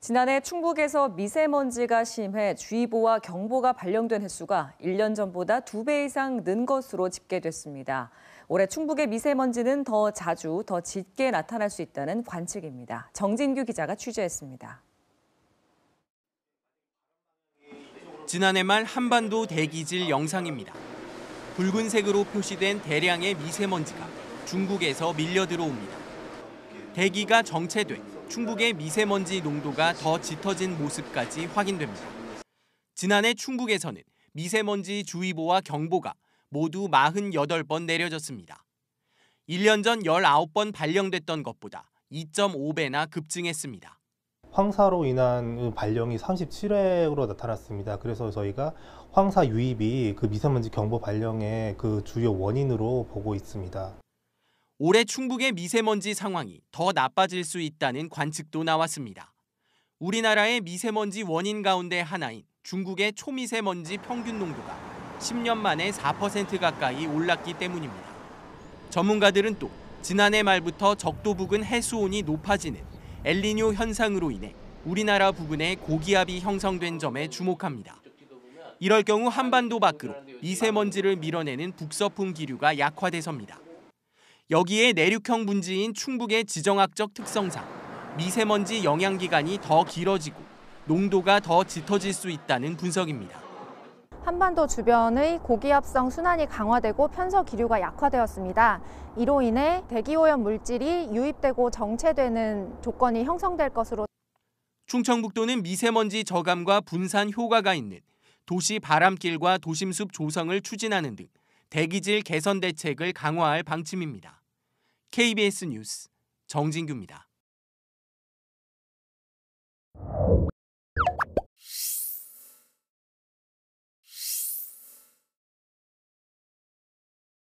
지난해 충북에서 미세먼지가 심해 주의보와 경보가 발령된 횟수가 1년 전보다 2배 이상 는 것으로 집계됐습니다. 올해 충북의 미세먼지는 더 자주, 더 짙게 나타날 수 있다는 관측입니다. 정진규 기자가 취재했습니다. 지난해 말 한반도 대기질 영상입니다. 붉은색으로 표시된 대량의 미세먼지가 중국에서 밀려 들어옵니다. 대기가 정체돼 충북의 미세먼지 농도가 더 짙어진 모습까지 확인됩니다. 지난해 충북에서는 미세먼지 주의보와 경보가 모두 48번 내려졌습니다. 1년 전 19번 발령됐던 것보다 2.5배나 급증했습니다. 황사로 인한 그 발령이 37회로 나타났습니다. 그래서 저희가 황사 유입이 그 미세먼지 경보 발령의 그 주요 원인으로 보고 있습니다. 올해 충북의 미세먼지 상황이 더 나빠질 수 있다는 관측도 나왔습니다. 우리나라의 미세먼지 원인 가운데 하나인 중국의 초미세먼지 평균 농도가 10년 만에 4% 가까이 올랐기 때문입니다. 전문가들은 또 지난해 말부터 적도 부근 해수온이 높아지는 엘리뇨 현상으로 인해 우리나라 부근에 고기압이 형성된 점에 주목합니다. 이럴 경우 한반도 밖으로 미세먼지를 밀어내는 북서풍 기류가 약화돼섭니다. 여기에 내륙형 분지인 충북의 지정학적 특성상 미세먼지 영향 기간이 더 길어지고 농도가 더 짙어질 수 있다는 분석입니다. 한반도 주변의 고기압성 순환이 강화되고 편서 기류가 약화되었습니다. 이로 인해 대기오염 물질이 유입되고 정체되는 조건이 형성될 것으로 충청북도는 미세먼지 저감과 분산 효과가 있는 도시 바람길과 도심숲 조성을 추진하는 등 대기질 개선 대책을 강화할 방침입니다. KBS 뉴스 정진규입니다.